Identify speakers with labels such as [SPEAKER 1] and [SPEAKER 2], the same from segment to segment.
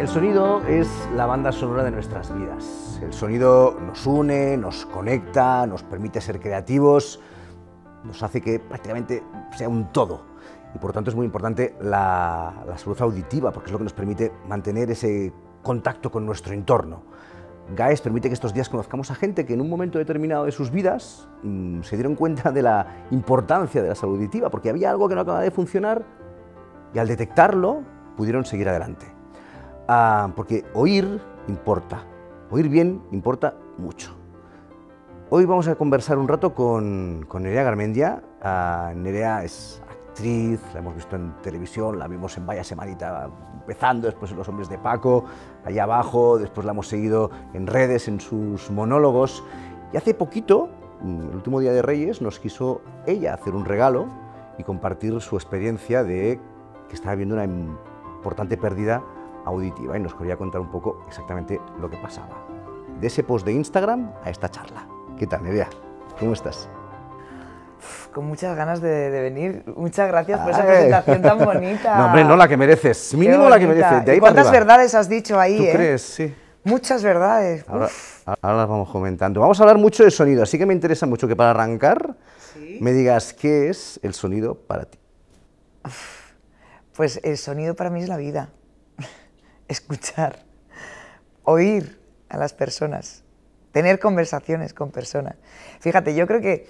[SPEAKER 1] El sonido es la banda sonora de nuestras vidas. El sonido nos une, nos conecta, nos permite ser creativos, nos hace que prácticamente sea un todo. Y por tanto es muy importante la, la salud auditiva, porque es lo que nos permite mantener ese contacto con nuestro entorno. GAES permite que estos días conozcamos a gente que en un momento determinado de sus vidas mm, se dieron cuenta de la importancia de la salud auditiva, porque había algo que no acababa de funcionar y al detectarlo pudieron seguir adelante porque oír importa, oír bien importa mucho. Hoy vamos a conversar un rato con, Nerea Garmendia. Ah, Nerea es actriz, la hemos visto en televisión, la vimos en Vaya Semanita empezando, después en Los Hombres de Paco, allá abajo, después la hemos seguido en redes, en sus monólogos. Y hace poquito, mm, el último día de Reyes, nos quiso ella hacer un regalo y compartir su experiencia de que estaba viendo una importante pérdida auditiva y nos quería contar un poco exactamente lo que pasaba. De ese post de Instagram a esta charla. ¿Qué tal, Nerea? ¿Cómo estás?
[SPEAKER 2] con muchas ganas de, venir. Muchas gracias por esa presentación tan bonita. No, hombre, no
[SPEAKER 1] la que mereces. Mínimo la que mereces. De ahí ¿Cuántas verdades has dicho ahí? ¿Tú eh? crees? Sí.
[SPEAKER 2] Muchas verdades. Ahora,
[SPEAKER 1] las vamos comentando. Vamos a hablar mucho de sonido, así que me interesa mucho que para arrancar me digas qué es el sonido para ti.
[SPEAKER 2] Pues el sonido para mí es la vida escuchar, oír a las personas, tener conversaciones con personas. Fíjate, yo creo que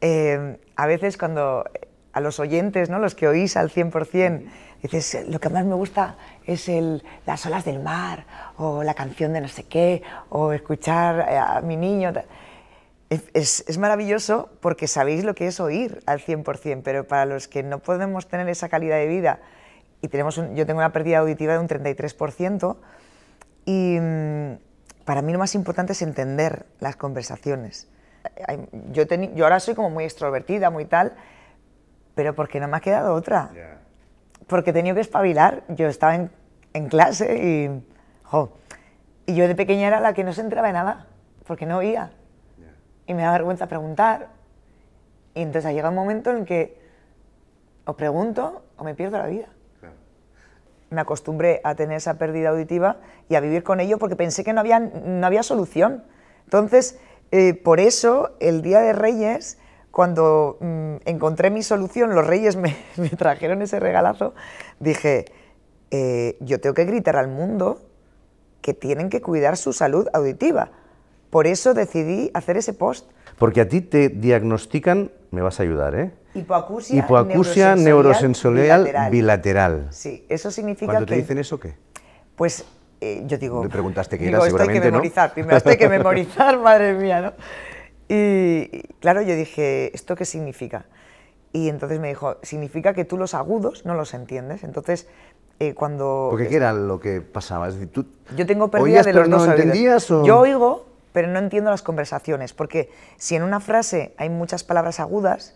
[SPEAKER 2] em, a veces cuando eh, a los oyentes, ¿no? los que oís al 100%, dices, lo que más me gusta es el, las olas del mar, o la canción de no sé qué, o escuchar eh, a mi niño. Es, es, maravilloso porque sabéis lo que es oír al 100%, pero para los que no podemos tener esa calidad de vida y tenemos yo tengo una pérdida auditiva de un 33%. Y mm, para mí lo más importante es entender las conversaciones. Yo, yo ahora soy como muy extrovertida, muy tal, pero porque no me ha quedado otra. Porque he tenido que espabilar. Yo estaba en, en clase y, jo, y yo de pequeña era la que no se entraba en nada, porque no oía. Y me da vergüenza preguntar. Y entonces ha llegado un momento en que o pregunto o me pierdo la vida me acostumbré a tener esa pérdida auditiva y a vivir con ello porque pensé que no había, no había solución. Entonces, eh, por eso, el Día de Reyes, cuando mm, encontré mi solución, los Reyes me, trajeron ese regalazo, dije, eh, yo tengo que gritar al mundo que tienen que cuidar su salud auditiva. Por eso decidí hacer ese post.
[SPEAKER 1] Porque a ti te diagnostican, me vas a ayudar, ¿eh? Hipoacusia, neurosensorial, bilateral. Sí,
[SPEAKER 2] eso significa Cuando te dicen eso, ¿qué? Pues
[SPEAKER 1] eh, yo digo... ¿Te preguntaste qué era, seguramente, Esto que memorizar, primero que memorizar,
[SPEAKER 2] madre mía, ¿no? Y claro, yo dije, ¿esto qué significa? Y entonces me dijo, significa que tú los agudos no los entiendes, entonces... Eh, cuando... Porque ¿qué era
[SPEAKER 1] lo que pasaba? yo
[SPEAKER 2] tengo pérdida de los pero no entendías, o... Yo oigo, pero no entiendo las conversaciones, porque si en una frase hay muchas palabras agudas,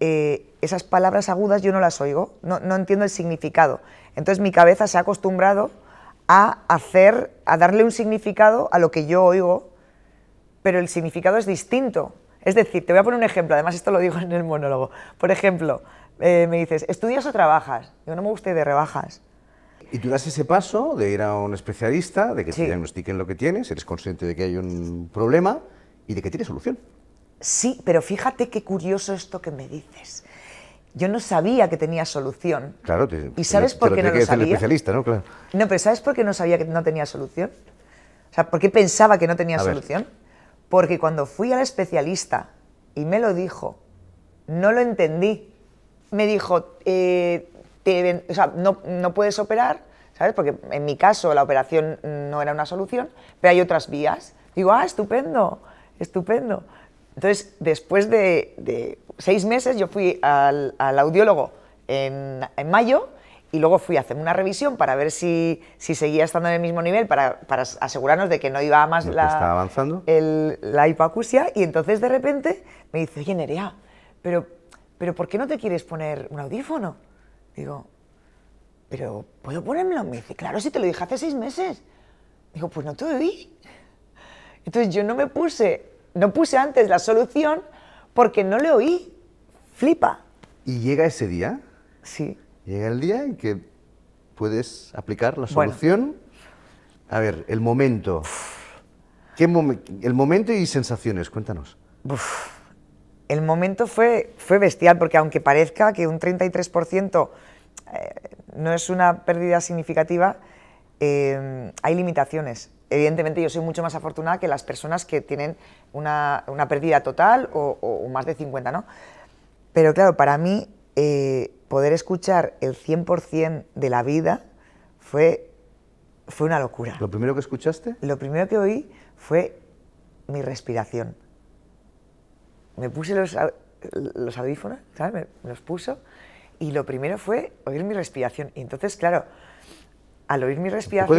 [SPEAKER 2] eh, esas palabras agudas yo no las oigo, no, entiendo el significado. Entonces mi cabeza se ha acostumbrado a hacer, a darle un significado a lo que yo oigo, pero el significado es distinto. Es decir, te voy a poner un ejemplo, además esto lo digo en el monólogo. Por ejemplo, eh, me dices, ¿estudias o trabajas? Yo no me gusta de rebajas.
[SPEAKER 1] Y tú das ese paso de ir a un especialista, de que te diagnostiquen lo que tienes, eres consciente de que hay un problema y de que tiene solución. Sí,
[SPEAKER 2] pero fíjate qué curioso esto que me dices. Yo no sabía que tenía solución.
[SPEAKER 1] Claro, te, ¿Y sabes por qué no especialista, ¿no? Claro.
[SPEAKER 2] No, pero ¿sabes por qué no sabía que no tenía solución? O sea, ¿por qué pensaba que no tenía solución? Porque cuando fui al especialista y me lo dijo, no lo entendí. Me dijo, eh, no, no puedes operar, ¿sabes? Porque en mi caso la operación no era una solución, pero hay otras vías. Digo, ah, estupendo, estupendo. Entonces, después de, seis meses, yo fui al, audiólogo en, mayo y luego fui a hacer una revisión para ver si, seguía estando en el mismo nivel, para, asegurarnos de que no iba más la, estaba avanzando. la hipoacusia. Y entonces, de repente, me dice, oye, Nerea, pero, pero ¿por qué no te quieres poner un audífono? Digo, pero ¿puedo ponérmelo? Me dice, claro, si te lo dije hace seis meses. Digo, pues no te vi Entonces yo no me puse no puse antes la solución porque no le oí.
[SPEAKER 1] Flipa. ¿Y llega ese día? Sí. Llega el día en que puedes aplicar la solución. A ver, el momento. ¿Qué el momento y sensaciones, cuéntanos.
[SPEAKER 2] El momento fue, fue bestial, porque aunque parezca que un 33% eh, no es una pérdida significativa, eh, hay limitaciones evidentemente yo soy mucho más afortunada que las personas que tienen una, una pérdida total o, más de 50, ¿no? Pero claro, para mí eh, poder escuchar el 100% de la vida fue, fue una locura. ¿Lo primero que escuchaste? Lo primero que oí fue mi respiración. Me puse los, los audífonos, ¿sabes? Me, los puso y lo primero fue oír mi respiración. Y entonces, claro, al oír mi respiración,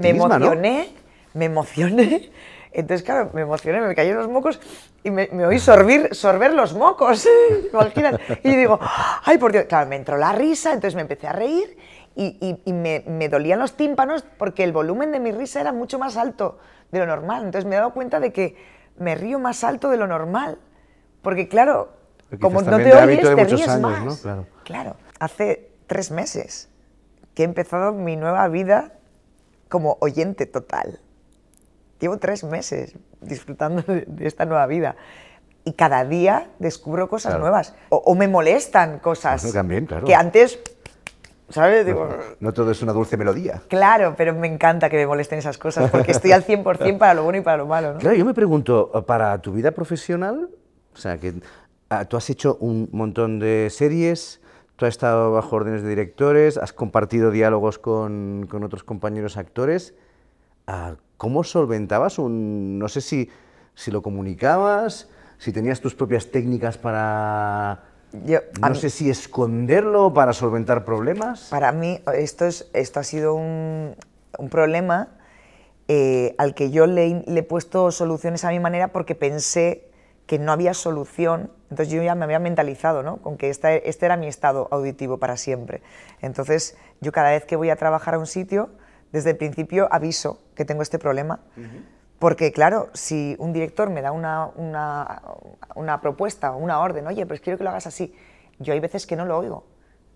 [SPEAKER 2] me emocioné me emocioné. Entonces, claro, me emocioné, me cayeron los mocos y me, oí sorber los mocos, Y digo, ay, por Dios, claro, me entró la risa, entonces me empecé a reír y, me, dolían los tímpanos porque el volumen de mi risa era mucho más alto de lo normal. Entonces me he dado cuenta de que me río más alto de lo normal, porque claro,
[SPEAKER 1] como no te oyes, te ríes años, más. ¿no?
[SPEAKER 2] claro, hace tres meses que he empezado mi nueva vida como oyente total llevo tres meses disfrutando de, esta nueva vida y cada día descubro cosas nuevas o, me molestan cosas también, claro. que antes
[SPEAKER 1] ¿Sabes? no, todo es una dulce melodía.
[SPEAKER 2] Claro, pero me encanta que me molesten esas cosas porque estoy al 100% para lo bueno y para lo malo. Claro,
[SPEAKER 1] yo me pregunto, para tu vida profesional, o sea, que ah, tú has hecho un montón de series, tú has estado bajo órdenes de directores, has compartido diálogos con, con otros compañeros actores. Ah, ¿Cómo solventabas un.? No sé si, si lo comunicabas, si tenías tus propias técnicas para.
[SPEAKER 2] no sé
[SPEAKER 1] si esconderlo para solventar problemas.
[SPEAKER 2] Para mí, esto, es, esto ha sido un, un problema eh, al que yo le, he puesto soluciones a mi manera porque pensé que no había solución. Entonces yo ya me había mentalizado ¿no? con que este era mi estado auditivo para siempre. Entonces yo cada vez que voy a trabajar a un sitio desde el principio aviso que tengo este problema. Porque claro, si un director me da una, una, propuesta o una orden, oye, pues quiero que lo hagas así, yo hay veces que no lo oigo.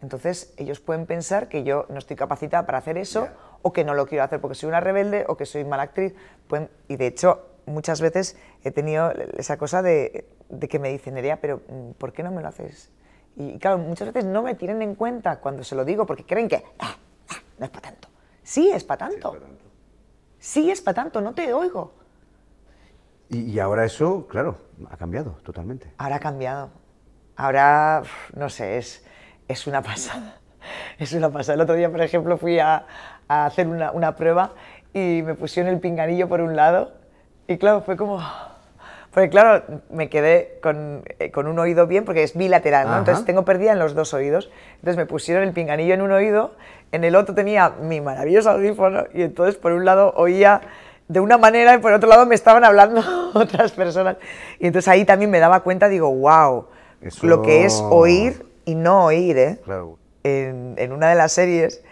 [SPEAKER 2] Entonces ellos pueden pensar que yo no estoy capacitada para hacer eso o que no lo quiero hacer porque soy una rebelde o que soy mala actriz. Pueden, y de hecho, muchas veces he tenido esa cosa de, que me dicen, Nerea, pero mm, ¿por qué no me lo haces? Y claro, muchas veces no me tienen en cuenta cuando se lo digo porque creen que ah, ah, no es para tanto. Sí, es para tanto. Sí, es para tanto. no te oigo.
[SPEAKER 1] Y, ahora eso, claro, ha cambiado totalmente.
[SPEAKER 2] Ahora ha cambiado. Ahora, no sé, es, es una pasada. Es una pasada. El otro día, por ejemplo, fui a, hacer una, una prueba y me pusieron el pinganillo por un lado y claro, fue como... Porque claro, me quedé eh, con, un oído bien porque es bilateral, ¿no? Entonces tengo perdida en los dos oídos. Entonces me pusieron el pinganillo en un oído, en el otro tenía mi maravilloso audífono y entonces por un lado oía de una manera y por otro lado me estaban hablando otras personas. Y entonces ahí también me daba cuenta, digo, wow,
[SPEAKER 1] lo que es oír
[SPEAKER 2] y no oír, ¿eh? en una de las series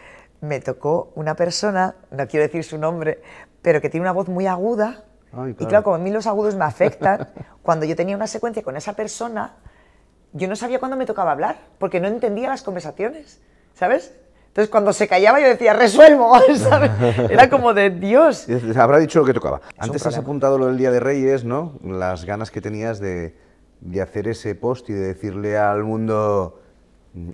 [SPEAKER 2] me tocó una persona, no quiero decir su nombre, pero que tiene una voz muy aguda y claro, como a mí los agudos me afectan, cuando yo tenía una secuencia con esa persona, yo no sabía cuándo me tocaba hablar, porque no entendía las conversaciones, ¿sabes? Entonces cuando se callaba yo decía, resuelvo, ¿sabes? Era
[SPEAKER 1] como de Dios. Habrá dicho lo que tocaba. Antes has apuntado lo del Día de Reyes, ¿no? Las ganas que tenías de, de hacer ese post y de decirle al mundo,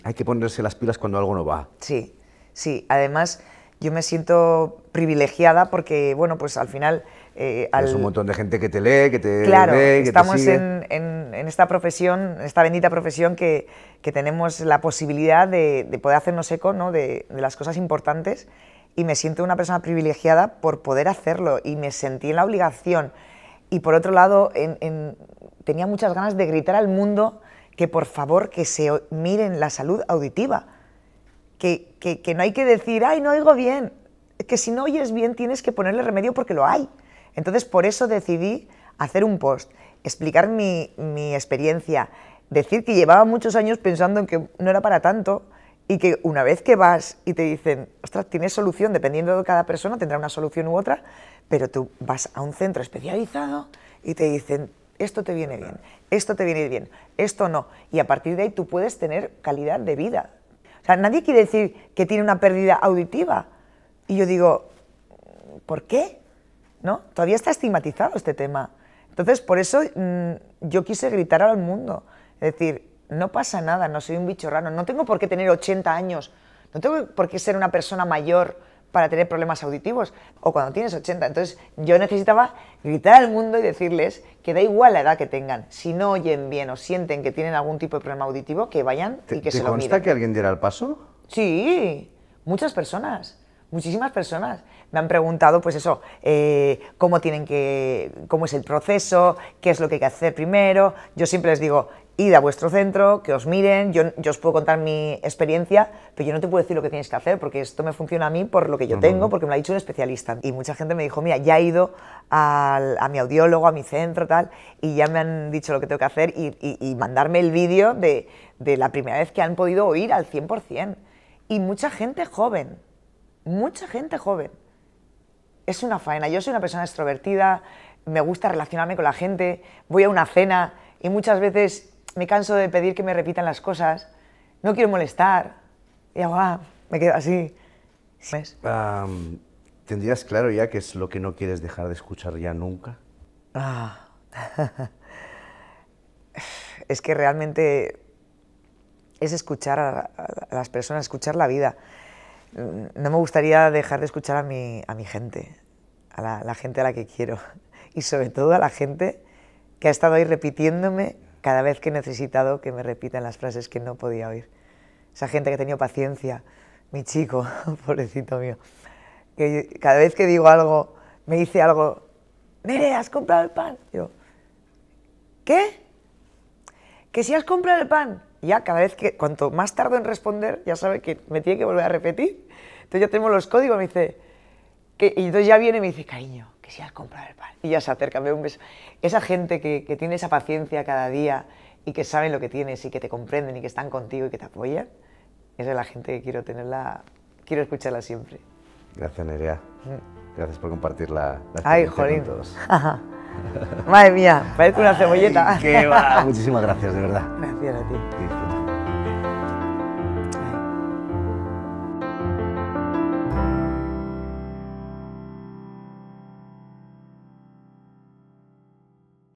[SPEAKER 1] hay que ponerse las pilas cuando algo no va.
[SPEAKER 2] Sí, sí. Además, yo me siento privilegiada porque, bueno, pues al final... Eh, Es un montón
[SPEAKER 1] de gente que te lee, que te claro, estamos En,
[SPEAKER 2] en, en, esta profesión, esta bendita profesión que, que tenemos la posibilidad de, de poder hacernos eco ¿no? de, de, las cosas importantes y me siento una persona privilegiada por poder hacerlo y me sentí en la obligación y por otro lado tenía muchas ganas de gritar al mundo que por favor que se miren la salud auditiva que, no hay que decir, ay, no oigo bien, que si no oyes bien tienes que ponerle remedio porque lo hay. Entonces, por eso decidí hacer un post, explicar mi, mi, experiencia, decir que llevaba muchos años pensando en que no era para tanto y que una vez que vas y te dicen, ostras, tienes solución, dependiendo de cada persona tendrá una solución u otra, pero tú vas a un centro especializado y te dicen, esto te viene bien, esto te viene bien, esto no. Y a partir de ahí tú puedes tener calidad de vida sea, nadie quiere decir que tiene una pérdida auditiva. Y yo digo, ¿por qué? ¿No? Todavía está estigmatizado este tema. Entonces, por eso mm, yo quise gritar al mundo. Es decir, no pasa nada, no soy un bicho raro, no tengo por qué tener 80 años, no tengo por qué ser una persona mayor para tener problemas auditivos o cuando tienes 80. Entonces yo necesitaba gritar al mundo y decirles que da igual la edad que tengan, si no oyen bien o sienten que tienen algún tipo de problema auditivo, que vayan y que se lo miren. ¿Te consta que
[SPEAKER 1] alguien diera el paso?
[SPEAKER 2] Sí, muchas personas muchísimas personas me han preguntado, pues eso, eh, cómo tienen que, cómo es el proceso, qué es lo que hay que hacer primero. Yo siempre les digo, id a vuestro centro, que os miren, yo, os puedo contar mi experiencia, pero yo no te puedo decir lo que tienes que hacer, porque esto me funciona a mí por lo que yo tengo, porque me lo ha dicho un especialista. Y mucha gente me dijo, mira, ya he ido a mi audiólogo, a mi centro, tal, y ya me han dicho lo que tengo que hacer y, mandarme el vídeo de, de la primera vez que han podido oír al 100%. Y mucha gente joven, mucha gente joven. Es una faena. Yo soy una persona extrovertida, me gusta relacionarme con la gente, voy a una cena y muchas veces me canso de pedir que me repitan las cosas. No quiero molestar. Y hago, ah, me quedo así.
[SPEAKER 1] ¿Tendrías claro ya qué es lo que no quieres dejar de escuchar ya nunca?
[SPEAKER 2] Ah. es que realmente es escuchar a las personas, escuchar la vida. Mm, no me gustaría dejar de escuchar a mi, a mi gente, a la, gente a la que quiero y sobre todo a la gente que ha estado ahí repitiéndome cada vez que he necesitado que me repitan las frases que no podía oír. Esa gente que ha tenido paciencia, mi chico, pobrecito mío, que cada vez que digo algo, me dice algo, -"Mire, has comprado el pan. Yo, ¿qué? Que si has comprado el pan, ya cada vez que, cuanto más tardo en responder, ya sabe que me tiene que volver a repetir. Entonces ya tengo los códigos, me dice, que, y entonces ya viene y me dice, cariño, que si has comprado el pan. Y ya se acerca, me da un beso. Esa gente que, tiene esa paciencia cada día y que sabe lo que tienes y que te comprenden y que están contigo y que te apoyan, es la gente que quiero tenerla, quiero escucharla siempre.
[SPEAKER 1] Gracias, Nerea. Mm. Gracias por compartir la, la Ay,
[SPEAKER 2] Madre mía, parece una cebolleta. va. Muchísimas
[SPEAKER 1] gracias, de verdad. Gracias a ti.